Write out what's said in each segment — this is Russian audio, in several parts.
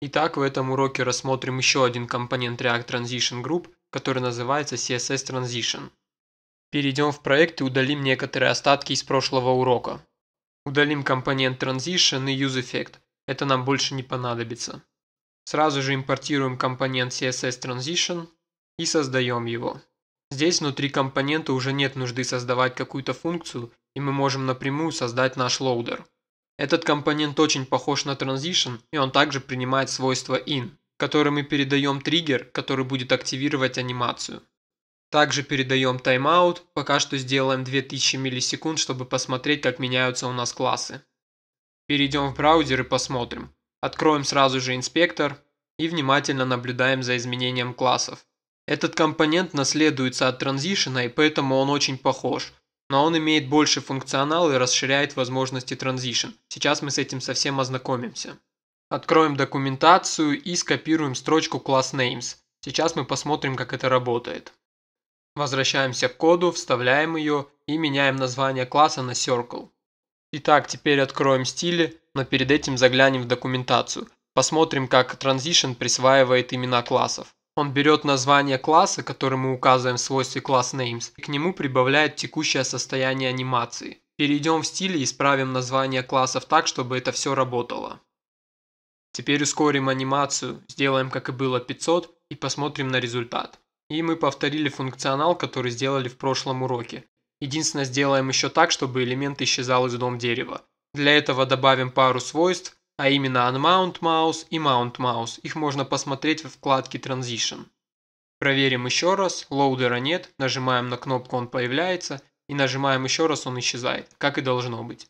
Итак, в этом уроке рассмотрим еще один компонент React Transition Group, который называется CSS Transition. Перейдем в проект и удалим некоторые остатки из прошлого урока. Удалим компонент Transition и UseEffect, это нам больше не понадобится. Сразу же импортируем компонент CSS Transition и создаем его. Здесь внутри компонента уже нет нужды создавать какую-то функцию, и мы можем напрямую создать наш лоудер. Этот компонент очень похож на Transition, и он также принимает свойство in, которое мы передаем триггер, который будет активировать анимацию. Также передаем timeout, пока что сделаем 2000 миллисекунд, чтобы посмотреть, как меняются у нас классы. Перейдем в браузер и посмотрим. Откроем сразу же инспектор и внимательно наблюдаем за изменением классов. Этот компонент наследуется от транзишена и поэтому он очень похож, но он имеет больше функционал и расширяет возможности Transition. Сейчас мы с этим совсем ознакомимся. Откроем документацию и скопируем строчку class names. Сейчас мы посмотрим, как это работает. Возвращаемся к коду, вставляем ее и меняем название класса на circle. Итак, теперь откроем стили, но перед этим заглянем в документацию. Посмотрим, как Transition присваивает имена классов. Он берет название класса, который мы указываем в свойстве classNames, и к нему прибавляет текущее состояние анимации. Перейдем в стиль и исправим название классов так, чтобы это все работало. Теперь ускорим анимацию, сделаем как и было 500 и посмотрим на результат. И мы повторили функционал, который сделали в прошлом уроке. Единственное, сделаем еще так, чтобы элемент исчезал из дом дерева. Для этого добавим пару свойств, а именно Unmount Mouse и Mount Mouse. Их можно посмотреть в вкладке Transition. Проверим еще раз, лоудера нет, нажимаем на кнопку он появляется и нажимаем еще раз он исчезает, как и должно быть.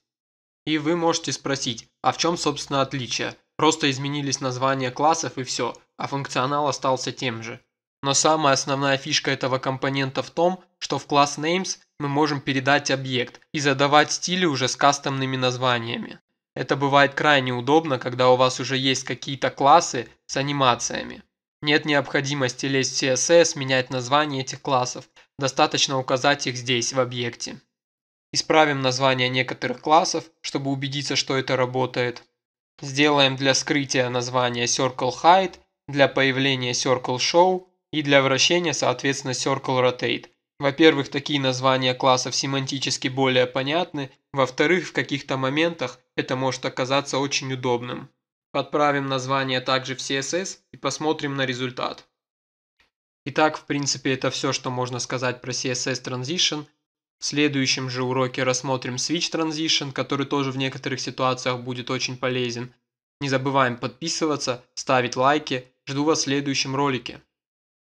И вы можете спросить, а в чем собственно отличие? Просто изменились названия классов и все, а функционал остался тем же. Но самая основная фишка этого компонента в том, что в класс names мы можем передать объект и задавать стили уже с кастомными названиями. Это бывает крайне удобно, когда у вас уже есть какие-то классы с анимациями. Нет необходимости лезть в CSS, менять название этих классов, достаточно указать их здесь, в объекте. Исправим название некоторых классов, чтобы убедиться, что это работает. Сделаем для скрытия название Circle Hide, для появления Circle Show и для вращения, соответственно, Circle Rotate – во-первых, такие названия классов семантически более понятны, во-вторых, в каких-то моментах это может оказаться очень удобным. Подправим название также в CSS и посмотрим на результат. Итак, в принципе, это все, что можно сказать про CSS Transition. В следующем же уроке рассмотрим Switch Transition, который тоже в некоторых ситуациях будет очень полезен. Не забываем подписываться, ставить лайки. Жду вас в следующем ролике.